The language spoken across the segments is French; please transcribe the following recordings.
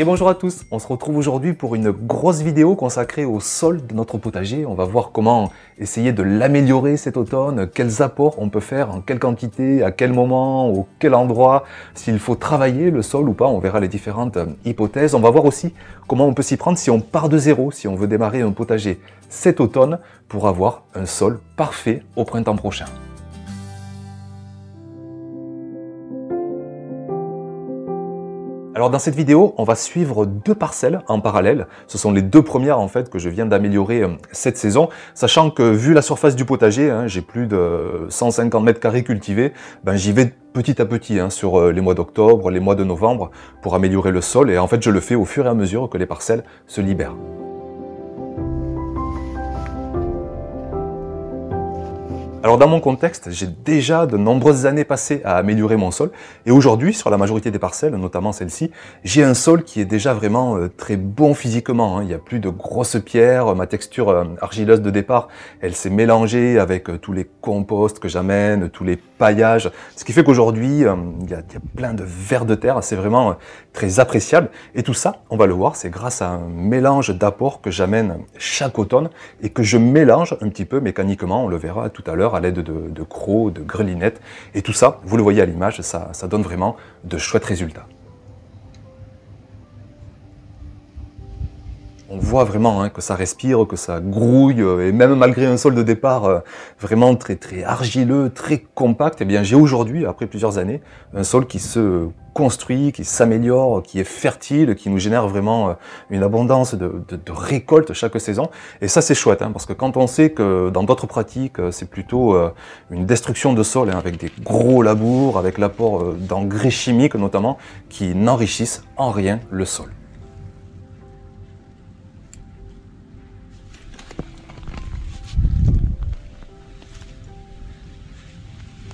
et bonjour à tous On se retrouve aujourd'hui pour une grosse vidéo consacrée au sol de notre potager. On va voir comment essayer de l'améliorer cet automne, quels apports on peut faire, en quelle quantité, à quel moment, au quel endroit, s'il faut travailler le sol ou pas, on verra les différentes euh, hypothèses. On va voir aussi comment on peut s'y prendre si on part de zéro, si on veut démarrer un potager cet automne pour avoir un sol parfait au printemps prochain. Alors dans cette vidéo, on va suivre deux parcelles en parallèle. Ce sont les deux premières en fait que je viens d'améliorer euh, cette saison, sachant que vu la surface du potager, hein, j'ai plus de 150 mètres carrés cultivés, ben j'y vais petit à petit hein, sur euh, les mois d'octobre, les mois de novembre pour améliorer le sol et en fait je le fais au fur et à mesure que les parcelles se libèrent. Alors dans mon contexte, j'ai déjà de nombreuses années passées à améliorer mon sol et aujourd'hui sur la majorité des parcelles, notamment celle-ci, j'ai un sol qui est déjà vraiment euh, très bon physiquement. Hein. Il n'y a plus de grosses pierres, ma texture euh, argileuse de départ, elle s'est mélangée avec euh, tous les composts que j'amène, tous les paillages, ce qui fait qu'aujourd'hui il y, a plein de vers de terre, c'est vraiment très appréciable et tout ça, on va le voir, c'est grâce à un mélange d'apports que j'amène chaque automne et que je mélange un petit peu mécaniquement, on le verra tout à l'heure à l'aide de, crocs, de grelinettes. Et tout ça, vous le voyez à l'image, ça donne vraiment de chouettes résultats. on voit vraiment hein, que ça respire, que ça grouille, euh, et même malgré un sol de départ euh, vraiment très très argileux, très compact, eh bien j'ai aujourd'hui, après plusieurs années, un sol qui se construit, qui s'améliore, qui est fertile, qui nous génère vraiment euh, une abondance de, récoltes chaque saison. Et ça, c'est chouette, hein, parce que quand on sait que dans d'autres pratiques, c'est plutôt une destruction de sol, hein, avec des gros labours, avec l'apport d'engrais chimiques notamment, qui n'enrichissent en rien le sol.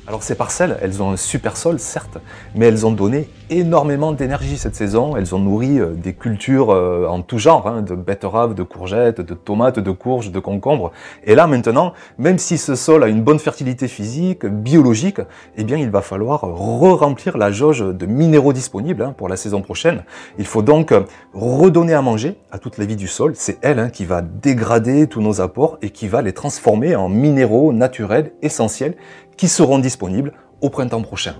Alors ces parcelles, elles ont un super sol, certes, mais elles ont donné énormément d'énergie cette saison. Elles ont nourri euh, des cultures euh, en tout genre, hein, de betteraves, de courgettes, de tomates, de courges, de concombres. Et là maintenant, même si ce sol a une bonne fertilité physique, biologique, eh bien il va falloir re-remplir la jauge de minéraux disponibles hein, pour la saison prochaine. Il faut donc euh, redonner à manger à toute la vie du sol. C'est elle hein, qui va dégrader tous nos apports et qui va les transformer en minéraux naturels essentiels qui seront disponibles au printemps prochain.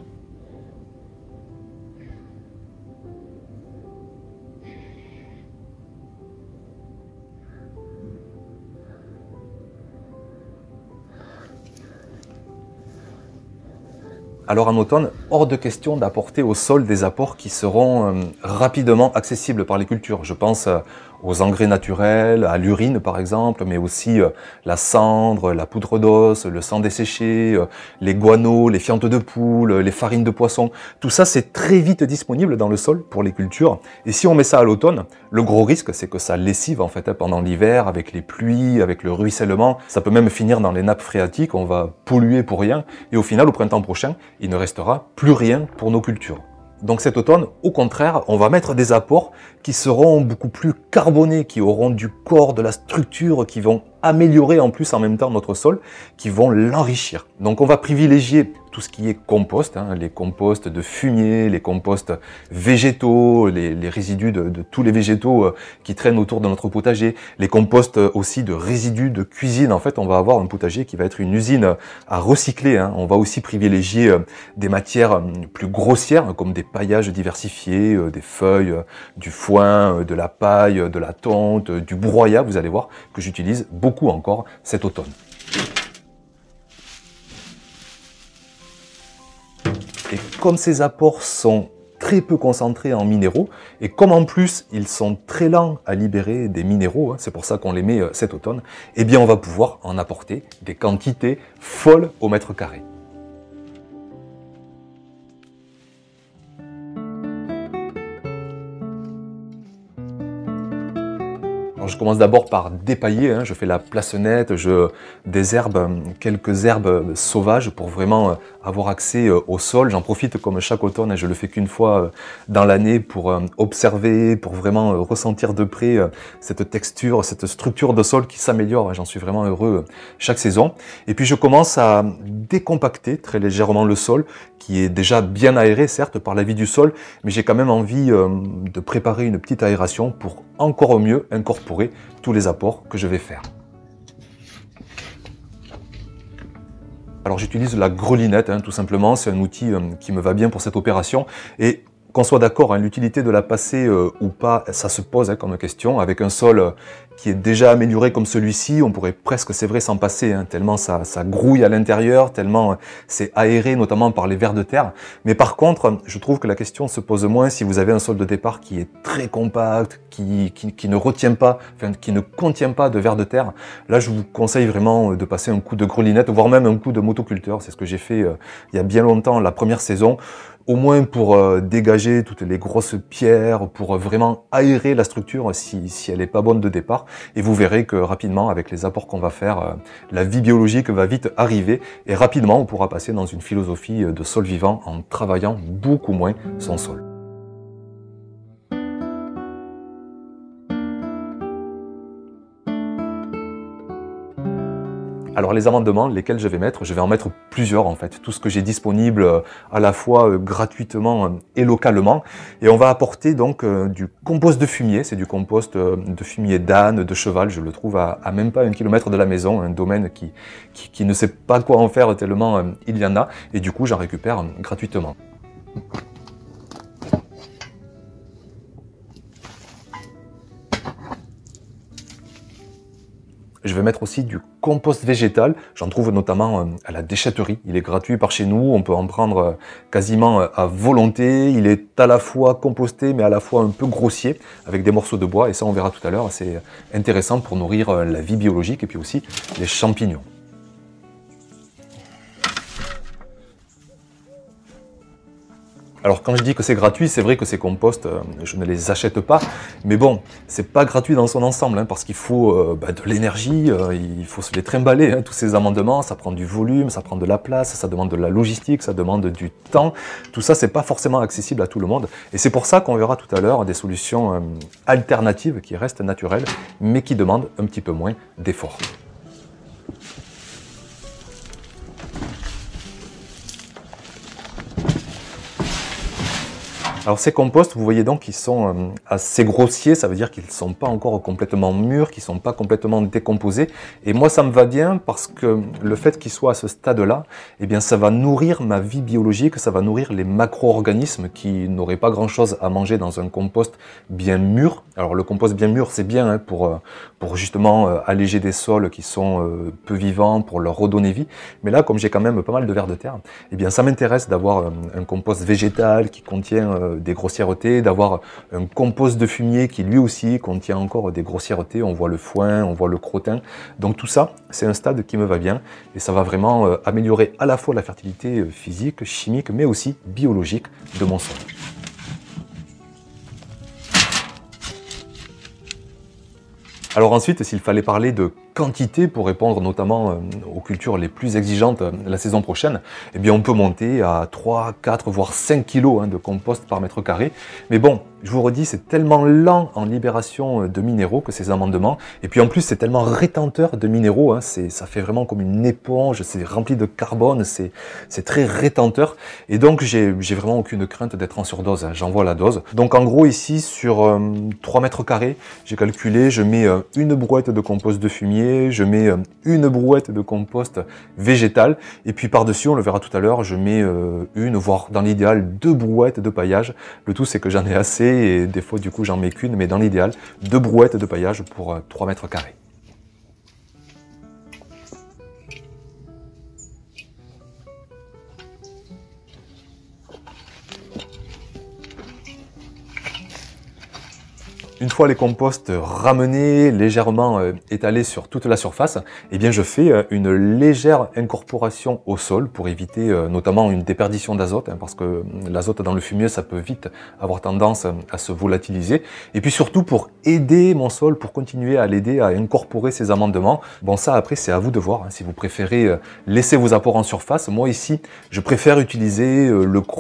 alors en automne, hors de question d'apporter au sol des apports qui seront euh, rapidement accessibles par les cultures. Je pense euh, aux engrais naturels, à l'urine par exemple, mais aussi euh, la cendre, la poudre d'os, le sang desséché, euh, les guano, les fientes de poule, les farines de poisson. Tout ça, c'est très vite disponible dans le sol pour les cultures. Et si on met ça à l'automne, le gros risque, c'est que ça lessive en fait hein, pendant l'hiver, avec les pluies, avec le ruissellement. Ça peut même finir dans les nappes phréatiques, on va polluer pour rien. Et au final, au printemps prochain, il ne restera plus rien pour nos cultures. Donc cet automne, au contraire, on va mettre des apports qui seront beaucoup plus carbonés, qui auront du corps, de la structure, qui vont améliorer en plus en même temps notre sol, qui vont l'enrichir. Donc on va privilégier tout ce qui est compost, hein, les composts de fumier, les composts végétaux, les, résidus de, tous les végétaux euh, qui traînent autour de notre potager, les composts euh, aussi de résidus de cuisine. En fait, on va avoir un potager qui va être une usine euh, à recycler. Hein. On va aussi privilégier des matières plus grossières, hein, comme des paillages diversifiés, des feuilles, du foin, de la paille, de la tonte, du broyat, vous allez voir, que j'utilise beaucoup encore cet automne. Et comme ces apports sont très peu concentrés en minéraux, et comme en plus ils sont très lents à libérer des minéraux, hein, c'est pour ça qu'on les met euh, cet automne, eh bien on va pouvoir en apporter des quantités folles au mètre carré. je commence d'abord par dépailler, hein. je fais la placenette, je désherbe euh, quelques herbes euh, sauvages pour vraiment avoir accès euh, au sol. J'en profite comme chaque automne, et je le fais qu'une fois euh, dans l'année pour euh, observer, pour vraiment ressentir de près cette texture, cette structure de sol qui s'améliore. J'en suis vraiment heureux chaque saison. Et puis je commence à décompacter très légèrement le sol, qui est déjà bien aéré certes par la vie du sol, mais j'ai quand même envie de préparer une petite aération pour encore mieux incorporer tous les apports que je vais faire. Alors j'utilise la grelinette, hein, tout simplement, c'est un outil euh, qui me va bien pour cette opération. Et qu'on soit d'accord, à hein, l'utilité de la passer euh, ou pas, ça se pose hein, comme question. Avec un sol euh, qui est déjà amélioré comme celui-ci, on pourrait presque, c'est vrai, s'en passer, hein, tellement ça, ça, grouille à l'intérieur, tellement euh, c'est aéré, notamment par les vers de terre. Mais par contre, je trouve que la question se pose moins si vous avez un sol de départ qui est très compact, qui, ne retient pas, enfin, qui ne contient pas de vers de terre. Là, je vous conseille vraiment de passer un coup de grelinette, voire même un coup de motoculteur. C'est ce que j'ai fait il y a bien longtemps, la première saison au moins pour euh, dégager toutes les grosses pierres, pour euh, vraiment aérer la structure euh, si, elle n'est pas bonne de départ. Et vous verrez que rapidement, avec les apports qu'on va faire, la vie biologique va vite arriver et rapidement on pourra passer dans une philosophie de sol vivant en travaillant beaucoup moins son sol. Alors les amendements, lesquels je vais mettre, je vais en mettre plusieurs en fait, tout ce que j'ai disponible euh, à la fois euh, gratuitement euh, et localement. Et on va apporter donc du compost de fumier, c'est du compost de fumier d'âne, de cheval, je le trouve à, même pas un kilomètre de la maison, un domaine qui, qui ne sait pas quoi en faire tellement il y en a, et du coup j'en récupère gratuitement. Je vais mettre aussi du compost végétal. J'en trouve notamment euh, à la déchetterie. Il est gratuit par chez nous. On peut en prendre euh, quasiment euh, à volonté. Il est à la fois composté, mais à la fois un peu grossier, avec des morceaux de bois. Et ça, on verra tout à l'heure. C'est intéressant pour nourrir la vie biologique et puis aussi les champignons. Alors quand je dis que c'est gratuit, c'est vrai que ces composts, euh, je ne les achète pas, mais bon, c'est pas gratuit dans son ensemble, hein, parce qu'il faut euh, bah, de l'énergie, euh, il faut se les trimballer, hein, tous ces amendements, ça prend du volume, ça prend de la place, ça demande de la logistique, ça demande du temps, tout ça n'est pas forcément accessible à tout le monde, et c'est pour ça qu'on verra tout à l'heure des solutions alternatives qui restent naturelles, mais qui demandent un petit peu moins d'efforts. Alors ces composts, vous voyez donc qu'ils sont euh, assez grossiers, ça veut dire qu'ils ne sont pas encore complètement mûrs, qu'ils ne sont pas complètement décomposés. Et moi ça me va bien parce que le fait qu'ils soient à ce stade-là, eh bien ça va nourrir ma vie biologique, ça va nourrir les macro-organismes qui n'auraient pas grand-chose à manger dans un compost bien mûr. Alors le compost bien mûr c'est bien hein, pour, euh, pour justement euh, alléger des sols qui sont peu vivants, pour leur redonner vie. Mais là comme j'ai quand même pas mal de vers de terre, eh bien ça m'intéresse d'avoir un, compost végétal qui contient des grossièretés, d'avoir un compost de fumier qui lui aussi contient encore des grossièretés. On voit le foin, on voit le crottin. Donc tout ça, c'est un stade qui me va bien et ça va vraiment euh, améliorer à la fois la fertilité euh, physique, chimique, mais aussi biologique de mon sol. Alors ensuite, s'il fallait parler de quantité pour répondre notamment euh, aux cultures les plus exigeantes euh, la saison prochaine, eh bien on peut monter à 3, 4, voire 5 kg hein, de compost par mètre carré. Mais bon, je vous redis, c'est tellement lent en libération euh, de minéraux que ces amendements. Et puis en plus, c'est tellement rétenteur de minéraux. Hein, ça fait vraiment comme une éponge, c'est rempli de carbone, c'est très rétenteur. Et donc, j'ai vraiment aucune crainte d'être en surdose. Hein. J'envoie la dose. Donc en gros, ici, sur 3 mètres carrés, j'ai calculé, je mets une brouette de compost de fumier je mets euh, une brouette de compost végétal, et puis par-dessus, on le verra tout à l'heure, je mets euh, une, voire dans l'idéal, deux brouettes de paillage. Le tout, c'est que j'en ai assez, et des fois, du coup, j'en mets qu'une, mais dans l'idéal, deux brouettes de paillage pour 3 euh, mètres carrés. Une fois les composts ramenés, légèrement euh, étalés sur toute la surface, eh bien je fais euh, une légère incorporation au sol pour éviter euh, notamment une déperdition d'azote, hein, parce que l'azote dans le fumier, ça peut vite avoir tendance à se volatiliser. Et puis surtout pour aider mon sol, pour continuer à l'aider à incorporer ses amendements. Bon ça après c'est à vous de voir, hein. si vous préférez laisser vos apports en surface. Moi ici, je préfère utiliser le croc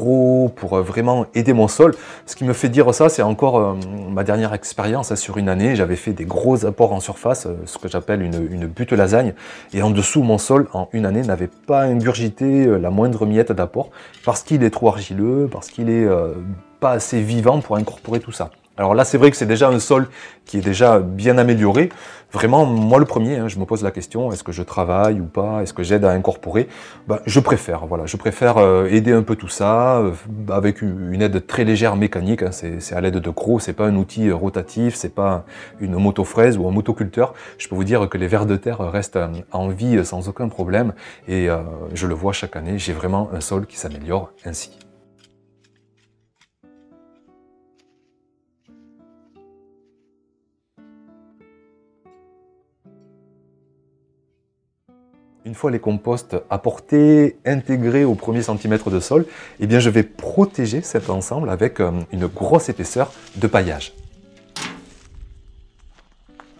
pour vraiment aider mon sol. Ce qui me fait dire ça, c'est encore ma dernière expérience expérience. Hein. Sur une année, j'avais fait des gros apports en surface, euh, ce que j'appelle une, butte lasagne. Et en dessous, mon sol, en une année, n'avait pas ingurgité euh, la moindre miette d'apport parce qu'il est trop argileux, parce qu'il est euh, pas assez vivant pour incorporer tout ça. Alors là, c'est vrai que c'est déjà un sol qui est déjà bien amélioré. Vraiment, moi le premier, hein, je me pose la question, est-ce que je travaille ou pas Est-ce que j'aide à incorporer ben, Je préfère, voilà, je préfère euh, aider un peu tout ça euh, avec une aide très légère mécanique. Hein. c'est à l'aide de ce c'est pas un outil euh, rotatif, c'est pas une motofraise ou un motoculteur. Je peux vous dire que les vers de terre restent en vie sans aucun problème et je le vois chaque année, j'ai vraiment un sol qui s'améliore ainsi. Une fois les composts apportés, intégrés au premier centimètre de sol, eh bien je vais protéger cet ensemble avec euh, une grosse épaisseur de paillage.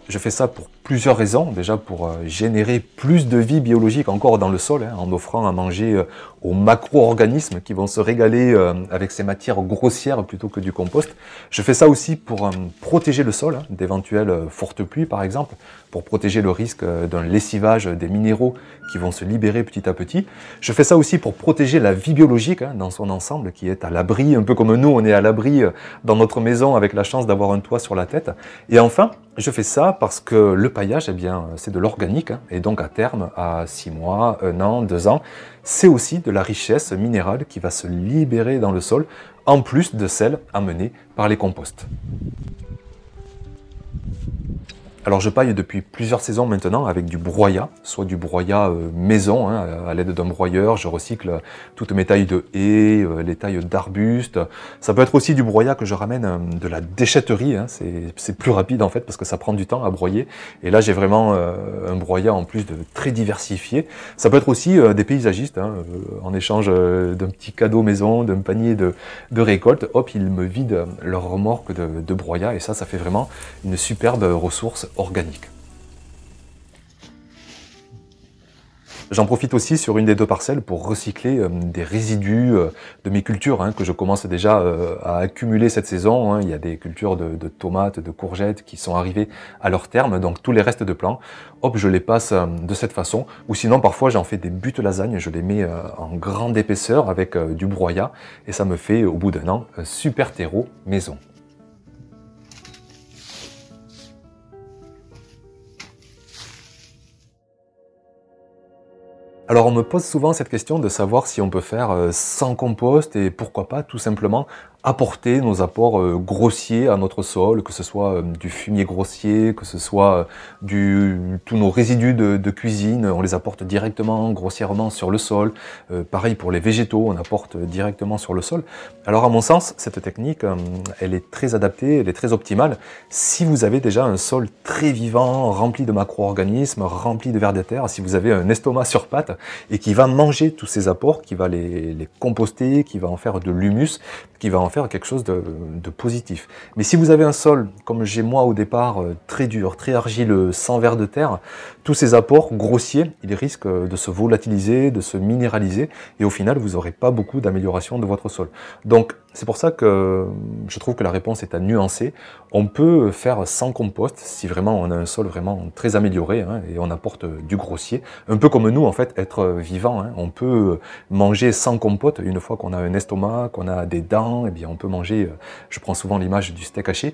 Je fais ça pour plusieurs raisons. Déjà pour euh, générer plus de vie biologique encore dans le sol, hein, en offrant à manger euh, aux macro-organismes qui vont se régaler euh, avec ces matières grossières plutôt que du compost. Je fais ça aussi pour protéger le sol hein, d'éventuelles fortes pluies, par exemple, pour protéger le risque d'un lessivage des minéraux qui vont se libérer petit à petit. Je fais ça aussi pour protéger la vie biologique hein, dans son ensemble, qui est à l'abri, un peu comme nous, on est à l'abri dans notre maison avec la chance d'avoir un toit sur la tête. Et enfin, je fais ça parce que le paillage, eh bien, c'est de l'organique, hein, et donc à terme, à 6 mois, 1 an, 2 ans, c'est aussi de la richesse minérale qui va se libérer dans le sol, en plus de celle amenée par les composts. Alors je paille depuis plusieurs saisons maintenant avec du broyat, soit du broyat euh, maison, hein, à l'aide d'un broyeur, je recycle toutes mes tailles de haies, euh, les tailles d'arbustes. Ça peut être aussi du broyat que je ramène euh, de la déchetterie, hein. c'est plus rapide en fait parce que ça prend du temps à broyer. Et là j'ai vraiment un broyat en plus de très diversifié. Ça peut être aussi des paysagistes, hein, en échange d'un petit cadeau maison, d'un panier de, récolte, hop, ils me vident leur remorque de, de broyat et ça, ça fait vraiment une superbe ressource organique. J'en profite aussi sur une des deux parcelles pour recycler euh, des résidus euh, de mes cultures hein, que je commence déjà euh, à accumuler cette saison. Hein. Il y a des cultures de, tomates, de courgettes qui sont arrivées à leur terme, donc tous les restes de plants, hop, je les passe de cette façon. Ou sinon, parfois, j'en fais des buttes lasagne, je les mets en grande épaisseur avec du broyat et ça me fait, au bout d'un an, super terreau maison. Alors on me pose souvent cette question de savoir si on peut faire euh, sans compost et pourquoi pas tout simplement apporter nos apports euh, grossiers à notre sol, que ce soit euh, du fumier grossier, que ce soit du, tous nos résidus de, cuisine, on les apporte directement, grossièrement sur le sol. pareil pour les végétaux, on apporte directement sur le sol. Alors à mon sens, cette technique, elle est très adaptée, elle est très optimale. Si vous avez déjà un sol très vivant, rempli de macro-organismes, rempli de vers de terre, si vous avez un estomac sur pâte et qui va manger tous ces apports, qui va les, composter, qui va en faire de l'humus, qui va en faire quelque chose de, positif. Mais si vous avez un sol, comme j'ai moi au départ, euh, très dur, très argileux, sans verre de terre, tous ces apports grossiers, ils risquent euh, de se volatiliser, de se minéraliser, et au final, vous n'aurez pas beaucoup d'amélioration de votre sol. Donc, c'est pour ça que euh, je trouve que la réponse est à nuancer. On peut faire sans compost si vraiment on a un sol vraiment très amélioré hein, et on apporte du grossier. Un peu comme nous, en fait, être vivant. Hein. On peut manger sans compote une fois qu'on a un estomac, qu'on a des dents. Et bien, on peut manger. Euh, je prends souvent l'image du steak haché.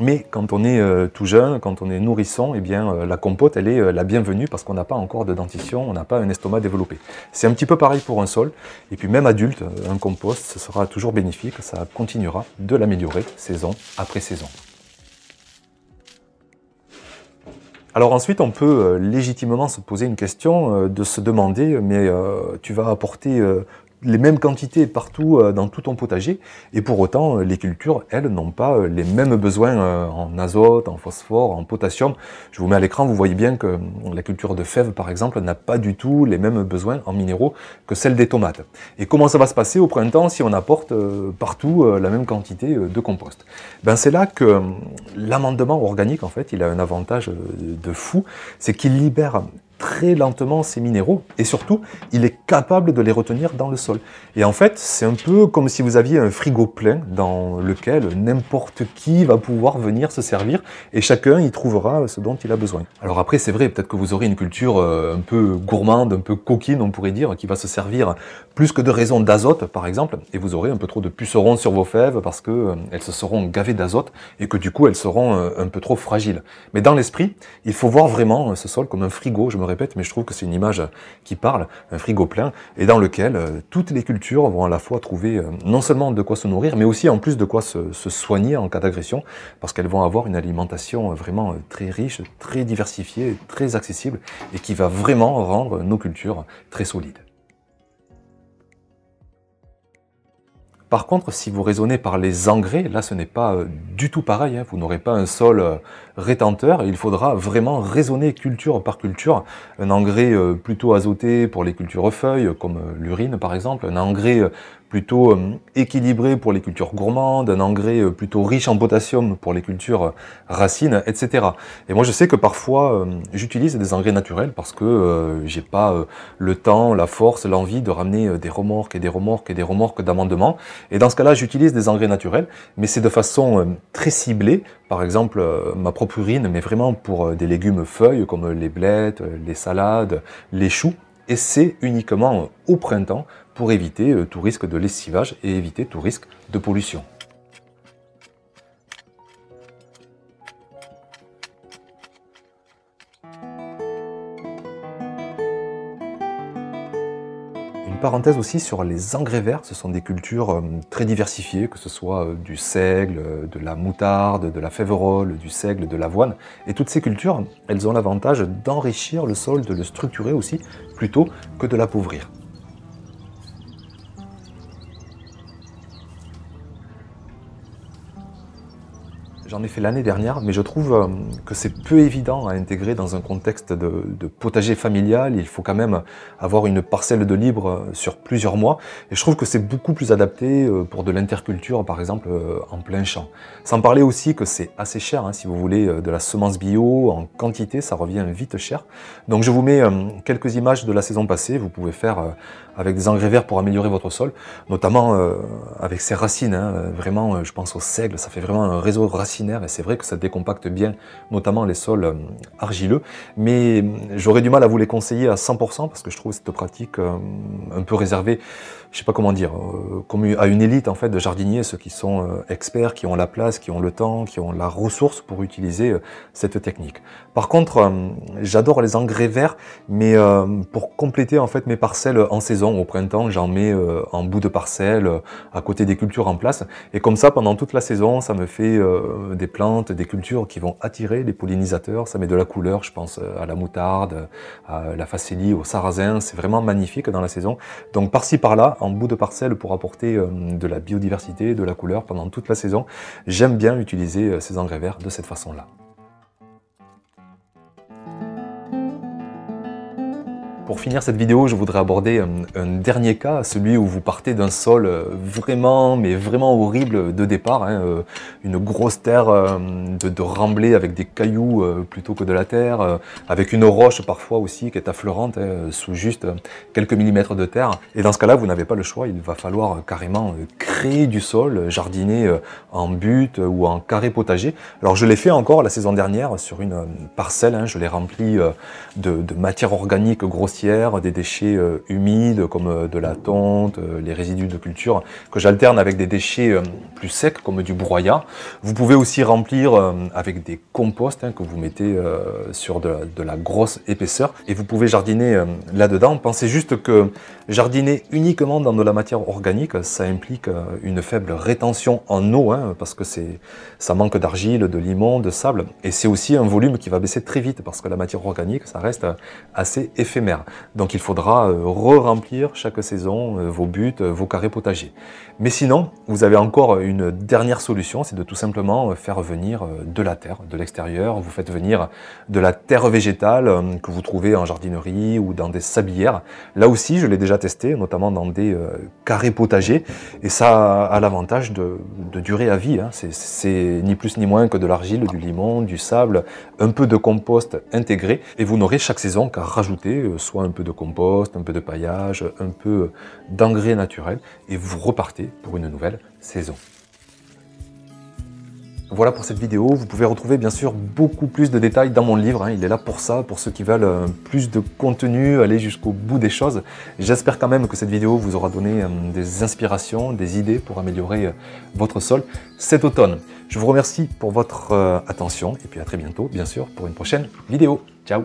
Mais quand on est euh, tout jeune, quand on est nourrisson, eh bien, euh, la compote, elle est euh, la bienvenue parce qu'on n'a pas encore de dentition, on n'a pas un estomac développé. C'est un petit peu pareil pour un sol. Et puis même adulte, un compost, ce sera toujours bénéfique, ça continuera de l'améliorer saison après saison. Alors ensuite, on peut légitimement se poser une question, de se demander, mais tu vas apporter les mêmes quantités partout euh, dans tout ton potager. Et pour autant, euh, les cultures, elles, n'ont pas euh, les mêmes besoins en azote, en phosphore, en potassium. Je vous mets à l'écran, vous voyez bien que hum, la culture de fèves, par exemple, n'a pas du tout les mêmes besoins en minéraux que celle des tomates. Et comment ça va se passer au printemps si on apporte partout la même quantité de compost ben, C'est là que hum, l'amendement organique, en fait, il a un avantage de fou, c'est qu'il libère très lentement ces minéraux et surtout, il est capable de les retenir dans le sol. Et en fait, c'est un peu comme si vous aviez un frigo plein dans lequel n'importe qui va pouvoir venir se servir et chacun y trouvera ce dont il a besoin. Alors après, c'est vrai, peut-être que vous aurez une culture euh, un peu gourmande, un peu coquine, on pourrait dire, qui va se servir plus que de raisons d'azote, par exemple, et vous aurez un peu trop de pucerons sur vos fèves parce que euh, elles se seront gavées d'azote et que du coup, elles seront euh, un peu trop fragiles. Mais dans l'esprit, il faut voir vraiment ce sol comme un frigo, je me répète, mais je trouve que c'est une image qui parle, un frigo plein, et dans lequel euh, toutes les cultures vont à la fois trouver euh, non seulement de quoi se nourrir, mais aussi en plus de quoi se soigner en cas d'agression, parce qu'elles vont avoir une alimentation euh, vraiment très riche, très diversifiée, très accessible, et qui va vraiment rendre nos cultures très solides. Par contre, si vous raisonnez par les engrais, là ce n'est pas euh, du tout pareil. Hein. Vous n'aurez pas un sol euh, rétenteur. Il faudra vraiment raisonner culture par culture. Un engrais euh, plutôt azoté pour les cultures feuilles, comme l'urine par exemple. Un engrais plutôt euh, équilibré pour les cultures gourmandes, un engrais euh, plutôt riche en potassium pour les cultures euh, racines, etc. Et moi je sais que parfois j'utilise des engrais naturels parce que j'ai pas le temps, la force, l'envie de ramener des remorques et des remorques et des remorques d'amendements. Et dans ce cas-là j'utilise des engrais naturels, mais c'est de façon très ciblée. Par exemple ma propre urine, mais vraiment pour des légumes feuilles comme les blettes, les salades, les choux. Et c'est uniquement au printemps pour éviter euh, tout risque de lessivage et éviter tout risque de pollution. Une parenthèse aussi sur les engrais verts. Ce sont des cultures euh, très diversifiées, que ce soit euh, du seigle, de la moutarde, de la féverole, du seigle, de l'avoine. Et toutes ces cultures, elles ont l'avantage d'enrichir le sol, de le structurer aussi, plutôt que de l'appauvrir. J'en ai fait l'année dernière, mais je trouve euh, que c'est peu évident à intégrer dans un contexte de, potager familial. Il faut quand même avoir une parcelle de libre euh, sur plusieurs mois. Et je trouve que c'est beaucoup plus adapté euh, pour de l'interculture, par exemple, en plein champ. Sans parler aussi que c'est assez cher, hein, si vous voulez, de la semence bio en quantité, ça revient vite cher. Donc je vous mets quelques images de la saison passée. Vous pouvez faire avec des engrais verts pour améliorer votre sol, notamment avec ses racines. Hein. Vraiment, je pense au seigle, ça fait vraiment un réseau de racines et c'est vrai que ça décompacte bien, notamment les sols euh, argileux. Mais euh, j'aurais du mal à vous les conseiller à 100% parce que je trouve cette pratique euh, un peu réservée, je sais pas comment dire, comme à une élite en fait de jardiniers, ceux qui sont experts, qui ont la place, qui ont le temps, qui ont la ressource pour utiliser cette technique. Par contre, j'adore les engrais verts, mais pour compléter en fait mes parcelles en saison, au printemps, j'en mets en bout de parcelle à côté des cultures en place. Et comme ça, pendant toute la saison, ça me fait des plantes, des cultures qui vont attirer les pollinisateurs. Ça met de la couleur, je pense euh, à la moutarde, à la facélie, au sarrasin. C'est vraiment magnifique dans la saison. Donc par-ci par-là, en bout de parcelle pour apporter euh, de la biodiversité, de la couleur pendant toute la saison. J'aime bien utiliser euh, ces engrais verts de cette façon-là. Pour finir cette vidéo, je voudrais aborder euh, un, dernier cas, celui où vous partez d'un sol euh, vraiment, mais vraiment horrible de départ. Hein, euh, une grosse terre de, de avec des cailloux plutôt que de la terre, avec une roche parfois aussi qui est affleurante, hein, sous juste quelques millimètres de terre. Et dans ce cas-là, vous n'avez pas le choix, il va falloir carrément créer du sol, jardiner en butte ou en carré potager. Alors je l'ai fait encore la saison dernière sur une parcelle, hein, je l'ai rempli de, de matière organique grossière des déchets euh, humides comme euh, de la tonte, euh, les résidus de culture, que j'alterne avec des déchets plus secs comme du broyat. Vous pouvez aussi remplir avec des composts hein, que vous mettez sur de, la grosse épaisseur et vous pouvez jardiner là-dedans. Pensez juste que jardiner uniquement dans de la matière organique, ça implique une faible rétention en eau hein, parce que ça manque d'argile, de limon, de sable et c'est aussi un volume qui va baisser très vite parce que la matière organique, ça reste assez éphémère. Donc il faudra euh, re-remplir chaque saison euh, vos buts, euh, vos carrés potagers. Mais sinon, vous avez encore une dernière solution, c'est de tout simplement faire venir de la terre, de l'extérieur. Vous faites venir de la terre végétale que vous trouvez en jardinerie ou dans des sablières. Là aussi, je l'ai déjà testé, notamment dans des carrés potagers. Et ça a l'avantage de, durer à vie. Hein. C'est ni plus ni moins que de l'argile, du limon, du sable, un peu de compost intégré. Et vous n'aurez chaque saison qu'à rajouter soit un peu de compost, un peu de paillage, un peu d'engrais naturel, et vous repartez pour une nouvelle saison. Voilà pour cette vidéo, vous pouvez retrouver bien sûr beaucoup plus de détails dans mon livre, hein. il est là pour ça, pour ceux qui veulent euh, plus de contenu, aller jusqu'au bout des choses. J'espère quand même que cette vidéo vous aura donné euh, des inspirations, des idées pour améliorer euh, votre sol cet automne. Je vous remercie pour votre attention et puis à très bientôt bien sûr pour une prochaine vidéo. Ciao